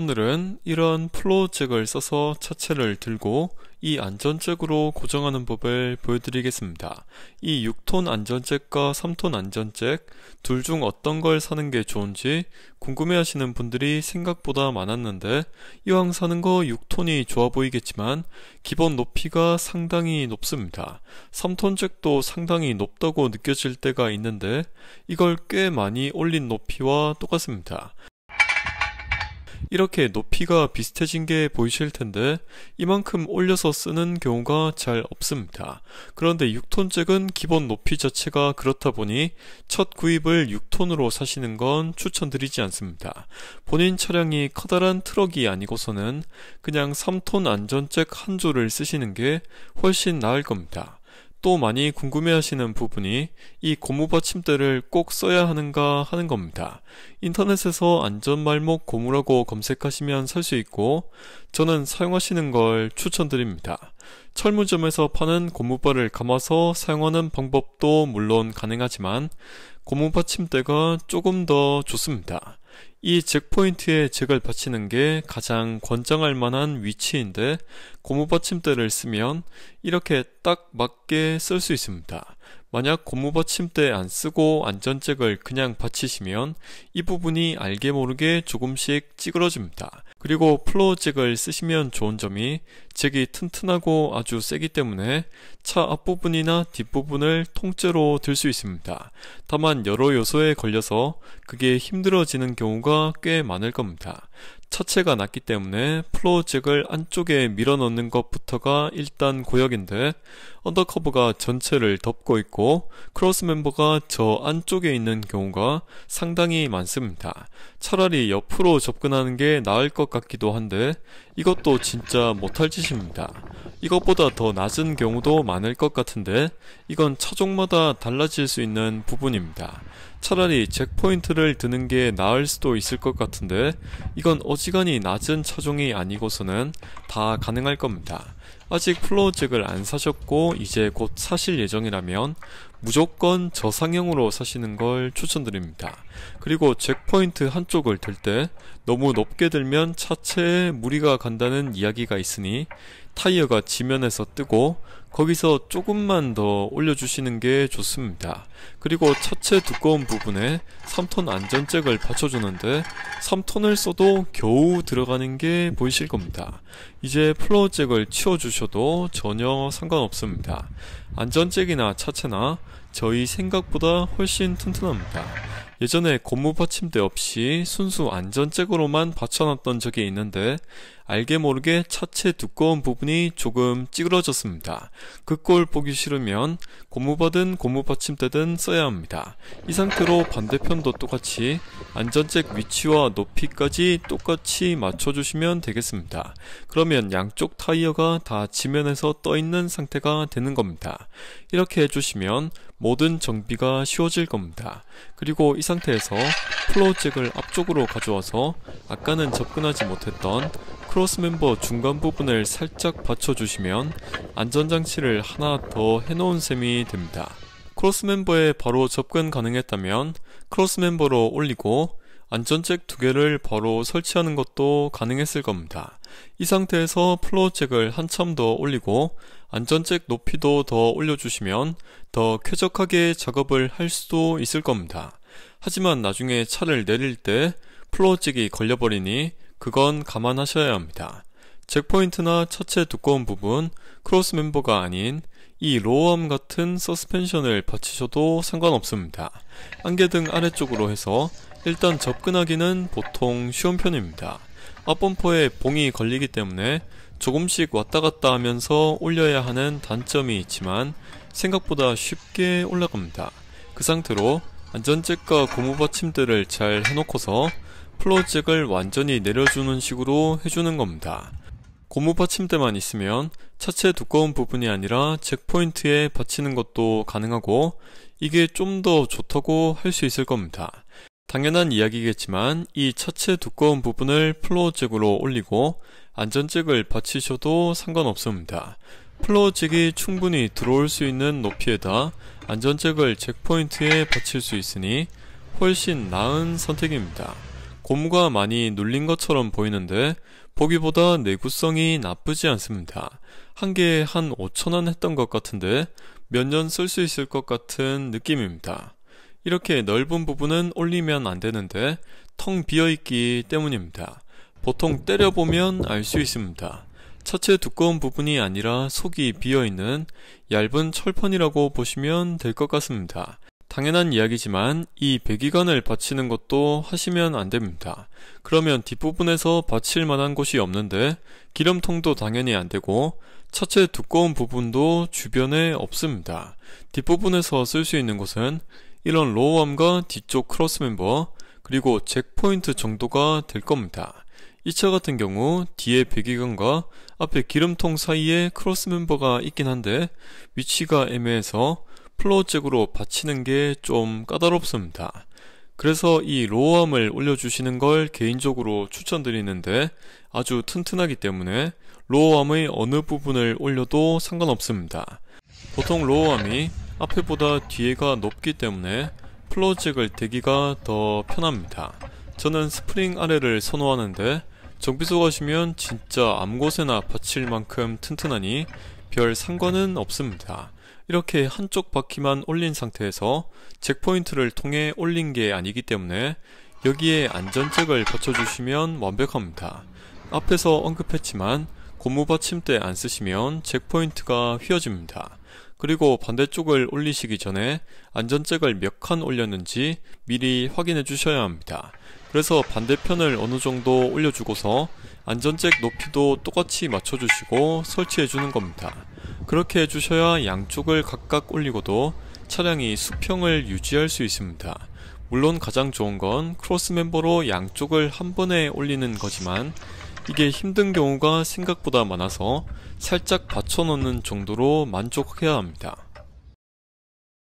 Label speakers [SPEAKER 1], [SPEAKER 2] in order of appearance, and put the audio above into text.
[SPEAKER 1] 오늘은 이런 플로우잭을 써서 차체를 들고 이 안전잭으로 고정하는 법을 보여드리겠습니다. 이 6톤 안전잭과 3톤 안전잭 둘 중 어떤 걸 사는 게 좋은지 궁금해하시는 분들이 생각보다 많았는데 이왕 사는 거 6톤이 좋아 보이겠지만 기본 높이가 상당히 높습니다. 3톤 잭도 상당히 높다고 느껴질 때가 있는데 이걸 꽤 많이 올린 높이와 똑같습니다. 이렇게 높이가 비슷해진 게 보이실 텐데 이만큼 올려서 쓰는 경우가 잘 없습니다. 그런데 6톤잭은 기본 높이 자체가 그렇다 보니 첫 구입을 6톤으로 사시는 건 추천드리지 않습니다. 본인 차량이 커다란 트럭이 아니고서는 그냥 3톤 안전잭 한 조를 쓰시는 게 훨씬 나을 겁니다. 또 많이 궁금해하시는 부분이 이 고무 받침대를 꼭 써야 하는가 하는 겁니다. 인터넷에서 안전말목 고무라고 검색하시면 살 수 있고 저는 사용하시는 걸 추천드립니다. 철문점에서 파는 고무바를 감아서 사용하는 방법도 물론 가능하지만 고무바 침대가 조금 더 좋습니다. 이 잭포인트에 잭을 받치는 게 가장 권장할 만한 위치인데 고무바 침대를 쓰면 이렇게 딱 맞게 쓸 수 있습니다. 만약 고무바 침대 안 쓰고 안전잭을 그냥 받치시면 이 부분이 알게 모르게 조금씩 찌그러집니다. 그리고 플로어잭을 쓰시면 좋은 점이 잭이 튼튼하고 아주 세기 때문에 차 앞부분이나 뒷부분을 통째로 들 수 있습니다. 다만 여러 요소에 걸려서 그게 힘들어지는 경우가 꽤 많을 겁니다. 차체가 낮기 때문에 플로어잭을 안쪽에 밀어넣는 것부터가 일단 고역인데 언더커버가 전체를 덮고 있고 크로스 멤버가 저 안쪽에 있는 경우가 상당히 많습니다. 차라리 옆으로 접근하는 게 나을 것 같기도 한데 이것도 진짜 못할 짓입니다. 이것보다 더 낮은 경우도 많을 것 같은데 이건 차종마다 달라질 수 있는 부분입니다. 차라리 잭포인트를 드는 게 나을 수도 있을 것 같은데 이건 어지간히 낮은 차종이 아니고서는 다 가능할 겁니다. 아직 플로우잭을 안 사셨고 이제 곧 사실 예정이라면 무조건 저상형으로 사시는 걸 추천드립니다. 그리고 잭포인트 한쪽을 들 때 너무 높게 들면 차체에 무리가 간다는 이야기가 있으니 타이어가 지면에서 뜨고 거기서 조금만 더 올려주시는 게 좋습니다. 그리고 첫째 두꺼운 부분에 3톤 안전잭을 받쳐주는데 3톤을 써도 겨우 들어가는 게 보이실 겁니다. 이제 플로어잭을 치워주셔도 전혀 상관없습니다. 안전잭이나 차체나 저희 생각보다 훨씬 튼튼합니다. 예전에 고무 받침대 없이 순수 안전잭으로만 받쳐놨던 적이 있는데 알게 모르게 차체 두꺼운 부분이 조금 찌그러졌습니다. 그 꼴 보기 싫으면 고무바든 고무받침대든 써야 합니다. 이 상태로 반대편도 똑같이 안전잭 위치와 높이까지 똑같이 맞춰주시면 되겠습니다. 그러면 양쪽 타이어가 다 지면에서 떠있는 상태가 되는 겁니다. 이렇게 해주시면 모든 정비가 쉬워질 겁니다. 그리고 이 상태에서 플로우잭을 앞쪽으로 가져와서 아까는 접근하지 못했던 크로스 멤버 중간 부분을 살짝 받쳐주시면 안전장치를 하나 더 해놓은 셈이 됩니다. 크로스 멤버에 바로 접근 가능했다면 크로스 멤버로 올리고 안전잭 두 개를 바로 설치하는 것도 가능했을 겁니다. 이 상태에서 플로우잭을 한참 더 올리고 안전잭 높이도 더 올려주시면 더 쾌적하게 작업을 할 수도 있을 겁니다. 하지만 나중에 차를 내릴 때 플로우잭이 걸려버리니 그건 감안하셔야 합니다. 잭포인트나 차체 두꺼운 부분, 크로스 멤버가 아닌 이 로어암 같은 서스펜션을 받치셔도 상관없습니다. 안개등 아래쪽으로 해서 일단 접근하기는 보통 쉬운 편입니다. 앞범퍼에 봉이 걸리기 때문에 조금씩 왔다갔다 하면서 올려야 하는 단점이 있지만 생각보다 쉽게 올라갑니다. 그 상태로 안전잭과 고무 받침들을 잘 해놓고서 플로잭을 어 완전히 내려주는 식으로 해주는 겁니다. 고무 받침대만 있으면 차체 두꺼운 부분이 아니라 잭포인트에 받치는 것도 가능하고 이게 좀 더 좋다고 할 수 있을 겁니다. 당연한 이야기겠지만 이처체 두꺼운 부분을 플로어잭으로 올리고 안전잭을 받치셔도 상관없습니다. 플로어잭이 충분히 들어올 수 있는 높이에다 안전잭을 잭포인트에 받칠 수 있으니 훨씬 나은 선택입니다. 곰과 많이 눌린 것처럼 보이는데 보기보다 내구성이 나쁘지 않습니다. 한 개에 한 5천원 했던 것 같은데 몇 년 쓸 수 있을 것 같은 느낌입니다. 이렇게 넓은 부분은 올리면 안 되는데 텅 비어있기 때문입니다. 보통 때려보면 알 수 있습니다. 차체 두꺼운 부분이 아니라 속이 비어있는 얇은 철판이라고 보시면 될 것 같습니다. 당연한 이야기지만 이 배기관을 받치는 것도 하시면 안 됩니다. 그러면 뒷부분에서 받칠 만한 곳이 없는데 기름통도 당연히 안 되고 차체 두꺼운 부분도 주변에 없습니다. 뒷부분에서 쓸 수 있는 곳은 이런 로우암과 뒤쪽 크로스 멤버 그리고 잭포인트 정도가 될 겁니다. 이 차 같은 경우 뒤에 배기관과 앞에 기름통 사이에 크로스 멤버가 있긴 한데 위치가 애매해서 플로우 잭으로 받치는 게 좀 까다롭습니다. 그래서 이 로우암을 올려주시는 걸 개인적으로 추천드리는데 아주 튼튼하기 때문에 로우암의 어느 부분을 올려도 상관없습니다. 보통 로우암이 앞에보다 뒤에가 높기 때문에 플로잭을 대기가 더 편합니다. 저는 스프링 아래를 선호하는데 정비소 가시면 진짜 암 곳에나 받칠 만큼 튼튼하니 별 상관은 없습니다. 이렇게 한쪽 바퀴만 올린 상태에서 잭포인트를 통해 올린 게 아니기 때문에 여기에 안전잭을 받쳐주시면 완벽합니다. 앞에서 언급했지만 고무 받침대 안 쓰시면 잭포인트가 휘어집니다. 그리고 반대쪽을 올리시기 전에 안전잭을 몇 칸 올렸는지 미리 확인해 주셔야 합니다. 그래서 반대편을 어느 정도 올려주고서 안전잭 높이도 똑같이 맞춰주시고 설치해 주는 겁니다. 그렇게 해주셔야 양쪽을 각각 올리고도 차량이 수평을 유지할 수 있습니다. 물론 가장 좋은 건 크로스 멤버로 양쪽을 한 번에 올리는 거지만 이게 힘든 경우가 생각보다 많아서 살짝 받쳐놓는 정도로 만족해야 합니다.